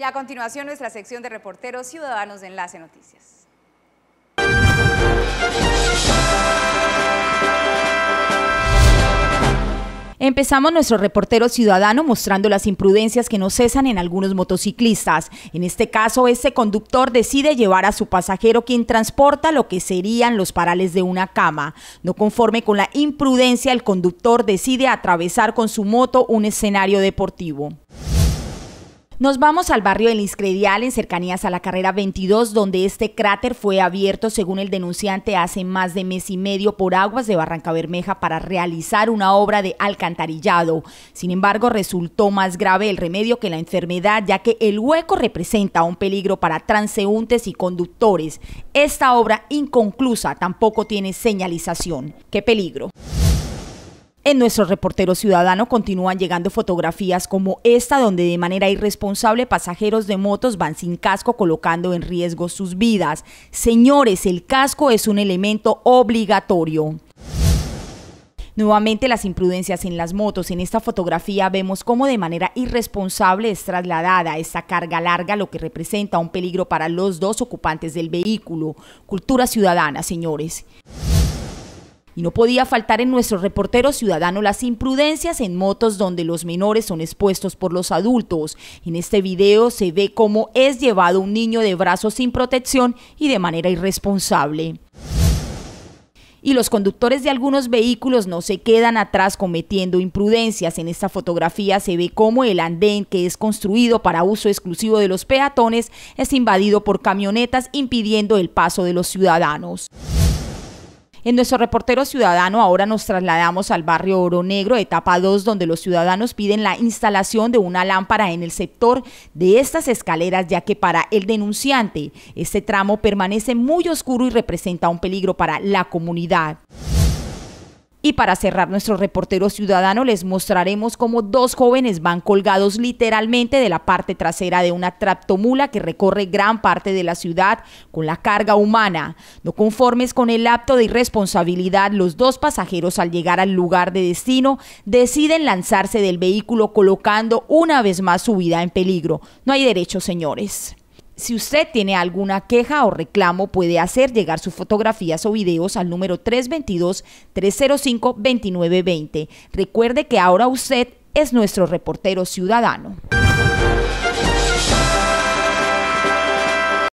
Y a continuación nuestra sección de reporteros ciudadanos de Enlace Noticias. Empezamos nuestro reportero ciudadano mostrando las imprudencias que no cesan en algunos motociclistas. En este caso, este conductor decide llevar a su pasajero quien transporta lo que serían los parales de una cama. No conforme con la imprudencia, el conductor decide atravesar con su moto un escenario deportivo. Nos vamos al barrio del Iscredial, en cercanías a la carrera 22, donde este cráter fue abierto, según el denunciante, hace más de mes y medio por aguas de Barranca Bermeja para realizar una obra de alcantarillado. Sin embargo, resultó más grave el remedio que la enfermedad, ya que el hueco representa un peligro para transeúntes y conductores. Esta obra inconclusa tampoco tiene señalización. ¡Qué peligro! En nuestro reportero ciudadano continúan llegando fotografías como esta donde de manera irresponsable pasajeros de motos van sin casco colocando en riesgo sus vidas. Señores, el casco es un elemento obligatorio. Nuevamente las imprudencias en las motos. En esta fotografía vemos cómo de manera irresponsable es trasladada esta carga larga, lo que representa un peligro para los dos ocupantes del vehículo. Cultura ciudadana, señores. Y no podía faltar en nuestro reportero ciudadano las imprudencias en motos donde los menores son expuestos por los adultos. En este video se ve cómo es llevado un niño de brazos sin protección y de manera irresponsable y los conductores de algunos vehículos no se quedan atrás cometiendo imprudencias. En esta fotografía se ve cómo el andén que es construido para uso exclusivo de los peatones es invadido por camionetas impidiendo el paso de los ciudadanos. En nuestro reportero ciudadano ahora nos trasladamos al barrio Oro Negro, etapa 2, donde los ciudadanos piden la instalación de una lámpara en el sector de estas escaleras, ya que para el denunciante este tramo permanece muy oscuro y representa un peligro para la comunidad. Y para cerrar nuestro reportero ciudadano les mostraremos cómo dos jóvenes van colgados literalmente de la parte trasera de una tractomula que recorre gran parte de la ciudad con la carga humana. No conformes con el acto de irresponsabilidad, los dos pasajeros al llegar al lugar de destino deciden lanzarse del vehículo colocando una vez más su vida en peligro. No hay derecho, señores. Si usted tiene alguna queja o reclamo, puede hacer llegar sus fotografías o videos al número 322-305-2920. Recuerde que ahora usted es nuestro reportero ciudadano.